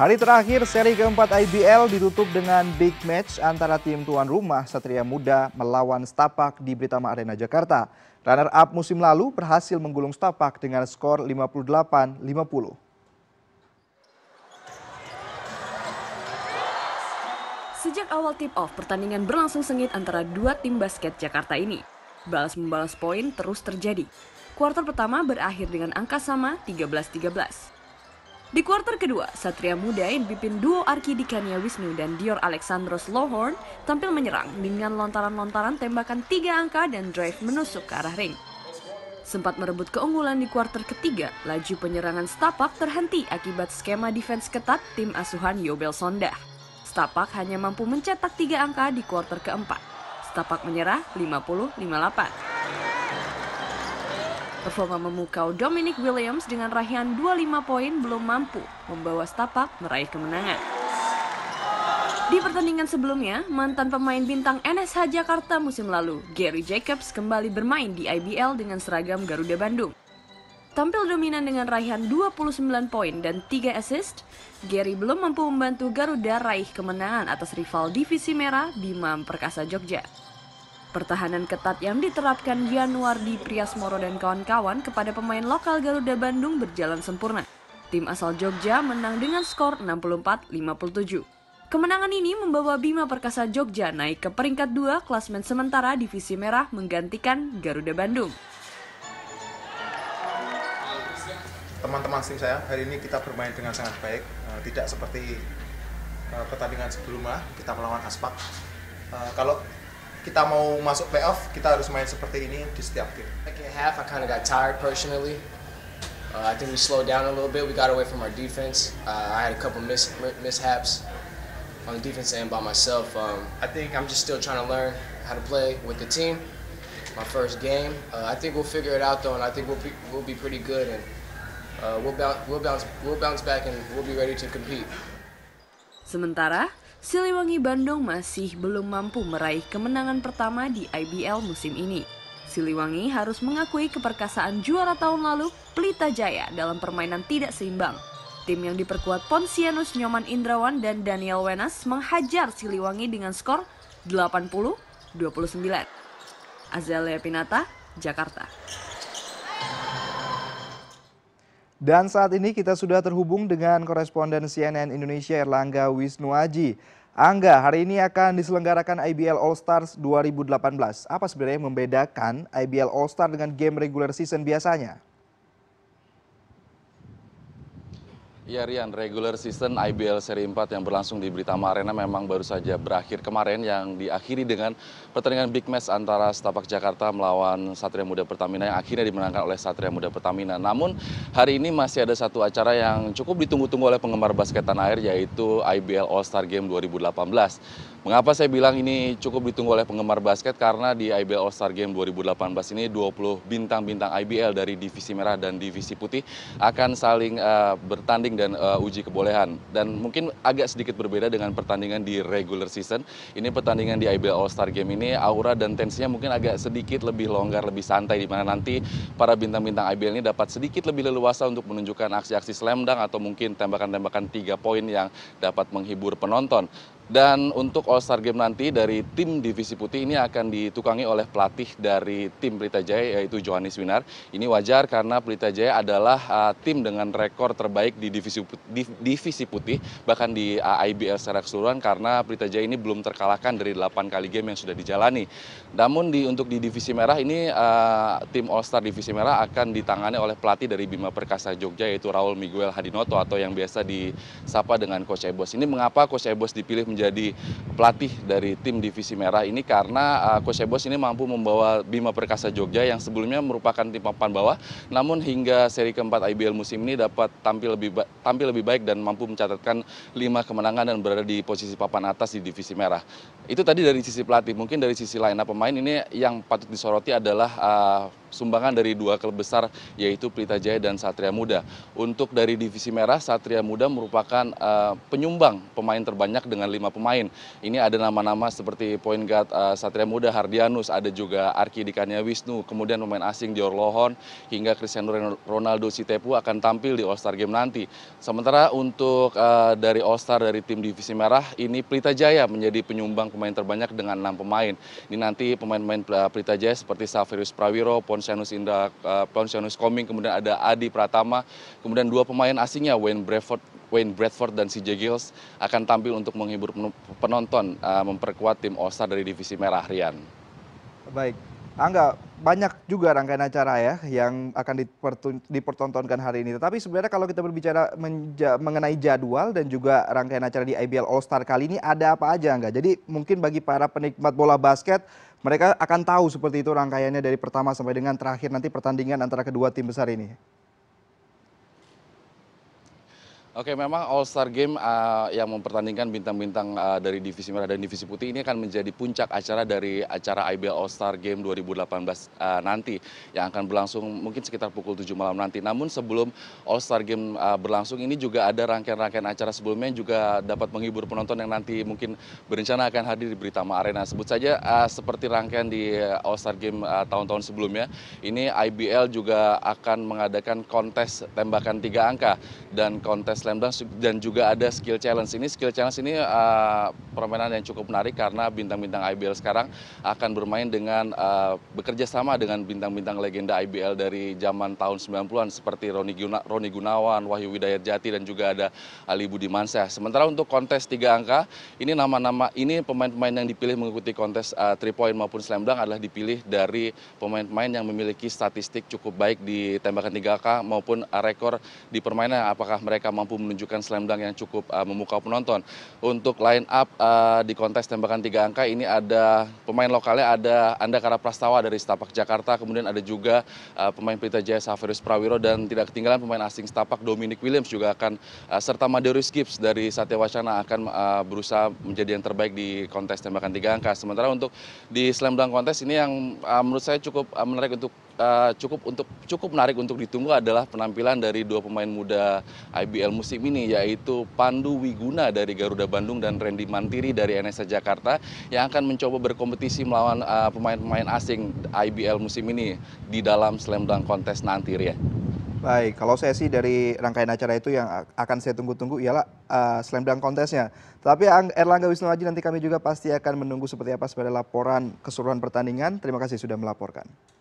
Hari terakhir seri keempat IBL ditutup dengan big match antara tim tuan rumah Satria Muda melawan Stapak di Britama Arena Jakarta. Runner up musim lalu berhasil menggulung Stapak dengan skor 58-50. Sejak awal tip-off, pertandingan berlangsung sengit antara dua tim basket Jakarta ini. Balas-membalas poin terus terjadi. Kuartal pertama berakhir dengan angka sama di kuarter kedua, Satria Muda yang dipimpin duo Dikania Wisnu dan Dior Alexandros Lohorn tampil menyerang dengan lontaran-lontaran tembakan tiga angka dan drive menusuk ke arah ring. Sempat merebut keunggulan di kuarter ketiga, laju penyerangan Stapak terhenti akibat skema defense ketat tim asuhan Yobel Sonda. Stapak hanya mampu mencetak tiga angka di kuarter keempat. Stapak menyerah 50-58. Performa memukau Dominic Williams dengan raihan 25 poin belum mampu membawa setapak meraih kemenangan. Di pertandingan sebelumnya, mantan pemain bintang NSH Jakarta musim lalu, Gary Jacobs kembali bermain di IBL dengan seragam Garuda Bandung. Tampil dominan dengan raihan 29 poin dan 3 assist, Gary belum mampu membantu Garuda raih kemenangan atas rival divisi merah Bima Perkasa Jogja. Pertahanan ketat yang diterapkan di Januardi Priasmoro dan kawan-kawan kepada pemain lokal Garuda Bandung berjalan sempurna. Tim asal Jogja menang dengan skor 64-57. Kemenangan ini membawa Bima Perkasa Jogja naik ke peringkat 2 klasmen sementara divisi merah menggantikan Garuda Bandung. Teman-teman tim saya, hari ini kita bermain dengan sangat baik, eh, tidak seperti eh, pertandingan sebelumnya, kita melawan Aspak. Eh, kalau kita mau masuk playoff, kita harus main seperti ini di setiap game. Second half, I kind of got tired personally. Uh, I think we slowed down a little bit. We got away from our defense. Uh, I had a couple mishaps on the defense and by myself. Um, I think I'm just still trying to learn how to play with the team. My first game. Uh, I think we'll figure it out though, and I think we'll be, we'll be pretty good, and uh, we'll bounce we'll bounce we'll bounce back, and we'll be ready to compete. Sementara Siliwangi Bandung masih belum mampu meraih kemenangan pertama di IBL musim ini. Siliwangi harus mengakui keperkasaan juara tahun lalu Pelita Jaya dalam permainan tidak seimbang. Tim yang diperkuat Ponsianus Nyoman Indrawan dan Daniel Wenas menghajar Siliwangi dengan skor 80-29. Azalea Pinata, Jakarta. Dan saat ini kita sudah terhubung dengan koresponden CNN Indonesia Erlangga Wisnuaji. Angga, hari ini akan diselenggarakan IBL All Stars 2018. Apa sebenarnya yang membedakan IBL All Star dengan game regular season biasanya? Ya Rian, regular season IBL Seri 4 yang berlangsung di Britama Arena memang baru saja berakhir kemarin yang diakhiri dengan pertandingan big match antara Setapak Jakarta melawan Satria Muda Pertamina yang akhirnya dimenangkan oleh Satria Muda Pertamina. Namun hari ini masih ada satu acara yang cukup ditunggu-tunggu oleh penggemar basket tanah air yaitu IBL All Star Game 2018. Mengapa saya bilang ini cukup ditunggu oleh penggemar basket? Karena di IBL All Star Game 2018 ini 20 bintang-bintang IBL dari divisi merah dan divisi putih akan saling uh, bertanding dan uh, uji kebolehan. Dan mungkin agak sedikit berbeda dengan pertandingan di regular season. Ini pertandingan di IBL All Star Game ini aura dan tensinya mungkin agak sedikit lebih longgar, lebih santai di mana nanti para bintang-bintang IBL ini dapat sedikit lebih leluasa untuk menunjukkan aksi-aksi slam dunk atau mungkin tembakan-tembakan tiga poin yang dapat menghibur penonton. Dan untuk All Star Game nanti dari tim Divisi Putih ini akan ditukangi oleh pelatih dari tim Pelita Jaya yaitu Johannes Winar. Ini wajar karena Pelita Jaya adalah uh, tim dengan rekor terbaik di Divisi Putih, Divisi Putih bahkan di uh, IBL secara keseluruhan karena Pelita Jaya ini belum terkalahkan dari 8 kali game yang sudah dijalani. Namun di untuk di Divisi Merah ini uh, tim All Star Divisi Merah akan ditangani oleh pelatih dari Bima Perkasa Jogja yaitu Raul Miguel Hadinoto atau yang biasa disapa dengan Coach Ebos. Ini mengapa Coach Ebos dipilih menjadi menjadi pelatih dari tim divisi merah ini karena uh, Coach Ebos ini mampu membawa Bima Perkasa Jogja yang sebelumnya merupakan tim papan bawah namun hingga seri keempat IBL musim ini dapat tampil lebih tampil lebih baik dan mampu mencatatkan lima kemenangan dan berada di posisi papan atas di divisi merah. Itu tadi dari sisi pelatih, mungkin dari sisi lain nah, pemain ini yang patut disoroti adalah uh, sumbangan dari dua klub besar yaitu Pelita Jaya dan Satria Muda. Untuk dari divisi merah Satria Muda merupakan eh, penyumbang pemain terbanyak dengan lima pemain. Ini ada nama-nama seperti point guard eh, Satria Muda Hardianus, ada juga Arki Dikania Wisnu, kemudian pemain asing Dior Lohon hingga Cristiano Ronaldo Sitepu akan tampil di All Star Game nanti. Sementara untuk eh, dari All Star dari tim divisi merah ini Pelita Jaya menjadi penyumbang pemain terbanyak dengan enam pemain. Ini nanti pemain-pemain Pelita Jaya seperti Saferius Prawiro, Pon ponsenus indah eh, ponsenus koming kemudian ada adi pratama kemudian dua pemain asingnya wayne bradford Wayne Bradford dan CJ Gills akan tampil untuk menghibur penonton eh, memperkuat tim All Star dari divisi merah Rian. Baik, Angga, banyak juga rangkaian acara ya yang akan dipertontonkan hari ini. Tetapi sebenarnya kalau kita berbicara mengenai jadwal dan juga rangkaian acara di IBL All Star kali ini ada apa aja Angga? Jadi mungkin bagi para penikmat bola basket mereka akan tahu seperti itu rangkaiannya dari pertama sampai dengan terakhir nanti pertandingan antara kedua tim besar ini. Oke, memang All Star Game uh, yang mempertandingkan bintang-bintang uh, dari divisi merah dan divisi putih ini akan menjadi puncak acara dari acara IBL All Star Game 2018 uh, eh, nanti yang akan berlangsung mungkin sekitar pukul 7 malam nanti. Namun sebelum All Star Game uh, berlangsung ini juga ada rangkaian-rangkaian acara sebelumnya yang juga dapat menghibur penonton yang nanti mungkin berencana akan hadir di Britama Arena. Sebut saja uh, seperti rangkaian di All Star Game tahun tahun-tahun sebelumnya, ini IBL juga akan mengadakan kontes tembakan tiga angka dan kontes slam dan juga ada skill challenge ini skill challenge ini uh, permainan yang cukup menarik karena bintang-bintang IBL sekarang akan bermain dengan eh, bekerja sama dengan bintang-bintang legenda IBL dari zaman tahun 90-an seperti Roni, Gunawan, Wahyu Widayat Jati dan juga ada Ali Budi Mansyah. Sementara untuk kontes tiga angka ini nama-nama ini pemain-pemain yang dipilih mengikuti kontes uh, three point maupun slam dunk adalah dipilih dari pemain-pemain yang memiliki statistik cukup baik di tembakan tiga angka maupun rekor di permainan apakah mereka mampu mampu menunjukkan slam dunk yang cukup uh, memukau penonton. Untuk line up uh, di kontes tembakan tiga angka ini ada pemain lokalnya ada Andakara Prastawa dari Stapak Jakarta, kemudian ada juga uh, pemain Pelita Jaya Saverius Prawiro dan tidak ketinggalan pemain asing Stapak Dominic Williams juga akan uh, serta Maderius Gibbs dari Satya Wacana akan uh, berusaha menjadi yang terbaik di kontes tembakan tiga angka. Sementara untuk di slam dunk kontes ini yang uh, menurut saya cukup uh, menarik untuk Eh, cukup untuk cukup menarik untuk ditunggu adalah penampilan dari dua pemain muda IBL musim ini yaitu Pandu Wiguna dari Garuda Bandung dan Randy Mantiri dari NSA Jakarta yang akan mencoba berkompetisi melawan eh, pemain-pemain uh, asing IBL musim ini di dalam slam dunk kontes nanti ya. Baik, kalau saya sih dari rangkaian acara itu yang akan saya tunggu-tunggu ialah uh, slam dunk kontesnya. Tapi Erlangga Wisnuwaji nanti kami juga pasti akan menunggu seperti apa sebagai laporan keseluruhan pertandingan. Terima kasih sudah melaporkan.